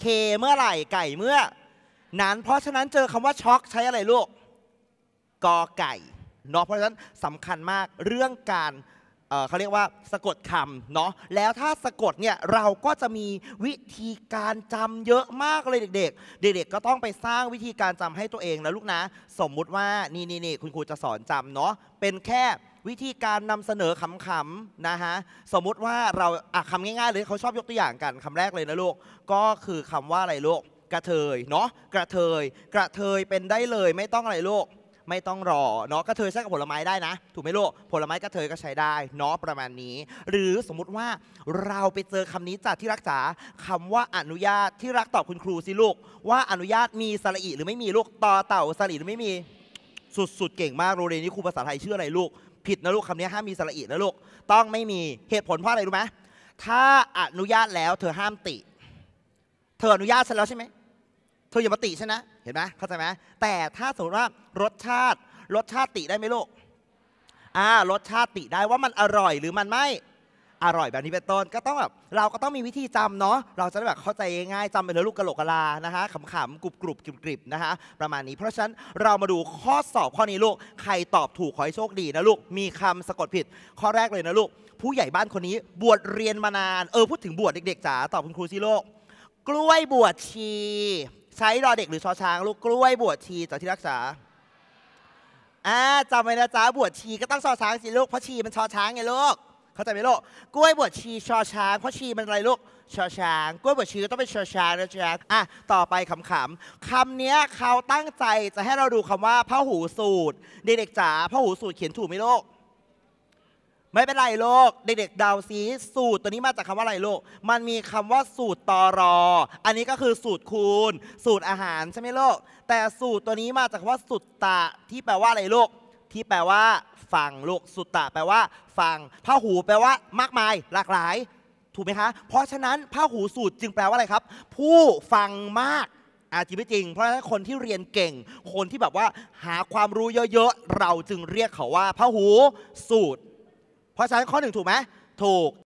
เคเมื่อไหร่ไก่เมื่อนั้น เพราะฉะนั้นเจอคำว่า ช็อกใช้อะไรลูกกอไก่เนาะเพราะฉะนั้นสำคัญมากเรื่องการเขาเรียกว่าสะกดคำเนาะแล้วถ้าสะกดเนี่ยเราก็จะมีวิธีการจำเยอะมากเลยเด็ก ๆ เด็กๆก็ต้องไปสร้างวิธีการจำให้ตัวเองนะลูกนะสมมุติว่านี่นี่นี่คุณครูจะสอนจำเนาะเป็นแค่วิธีการนำเสนอขำๆนะฮะสมมุติว่าเราอ่ะคำง่ายๆเลยเขาชอบยกตัวอย่างกันคำแรกเลยนะลูกก็คือคำว่าอะไรลูกกระเทยเนาะกระเทยกระเทยเป็นได้เลย ไม่ต้องอะไรลูกไม่ต้องรอเนาะกระเทยใช้กับผลไม้ได้นะถูกไหมลูกผลไม้กระเทยก็ใช้ได้เนาะประมาณนี้ หรือสมมุติว่าเราไปเจอคำนี้จากที่รักษาคำว่าอนุญาตที่รักตอบคุณครูสิลูกว่าอนุญาตมีสระอีหรือไม่มีลูกต่อเต่าสระอีหรือไม่มีสุดๆ เก่งมากโรงเรียนนี้ครูภาษาไทยชื่ออะไรลูกผิดนะลูกคำนี้ห้ามมีสระอีนะลูกต้องไม่มีเหตุผลเพราะอะไรรู้ไหมถ้าอนุญาตแล้วเธอห้ามติ เธออนุญาตฉันแล้วใช่ไหมเธออย่ามาติฉันนะเห็นไหมเข้าใจไหมแต่ถ้าสมมติว่ารสชาติรสชาติติได้ไหมลูกอ่ารสชาติติได้ว่ามันอร่อยหรือมันไม่อร่อยแบบนี้เป็นต้นก็ต้องแบบเราก็ต้องมีวิธีจำเนาะ เราจะได้แบบเข้าใจง่ายจำเป็นเลยลูกกะโหลกกะลา นะคะขำๆกรุบกรุบกริบกริบนะคะประมาณนี้เพราะฉะนั้นเรามาดูข้อสอบข้อนี้ลูก ใครตอบถูกขอให้โชคดีนะลูกมีคำสะกดผิด ข้อแรกเลยนะลูก ผู้ใหญ่บ้านคนนี้บวชเรียนมานานเออ พูดถึงบวชเด็กๆจ๋าตอบคุณครูสิโลกกล้วยบวชชีใช้รอเด็กหรือชอช้างลูก กล้วยบวชชีจากที่รักษาอ่าจำไว้นะจ๊ะบวชชีก็ต้องชอช้างสิลูกเพราะชีมันชอช้างไงลูกเข้าใจไหมลูกกล้วยบวชชีชอช้าง เพราะชีมันอะไรลูกชอช้าง กล้วยบวชชีก็ต้องเป็นชอช้างนะจ๊ะอ่ะ ต่อไปขำๆคำนี้เขาตั้งใจจะให้เราดูคำว่าพหูสูตร เด็กๆจ๋าพหูสูตรเขียนถูกไหมลูก ไม่เป็นไรโลกเด็กๆดาวซีสูตรตัวนี้มาจากคำว่าอะไรโลกมันมีคำว่า สูตรตอรอ อันนี้ก็คือสูตรคูณ สูตรอาหาร ใช่ไหมโลกแต่สูตรตัวนี้มาจากคำว่าสุตตะ ที่แปลว่าอะไรโลกที่แปลว่าฟังลูกสุตตะแปลว่า ฟังพระหู แปลว่ามากมายหลากหลาย ถูกไหมคะ เพราะฉะนั้นพระหูสูตรจึงแปลว่าอะไรครับ ผู้ฟังมากอาจริงไม่จริง เพราะฉะนั้นคนที่เรียนเก่ง คนที่แบบว่าหาความรู้เยอะๆเราจึงเรียกเขาว่าพระหูสูตร เพราะฉะนั้นข้อหนึ่งถูกไหม ถูก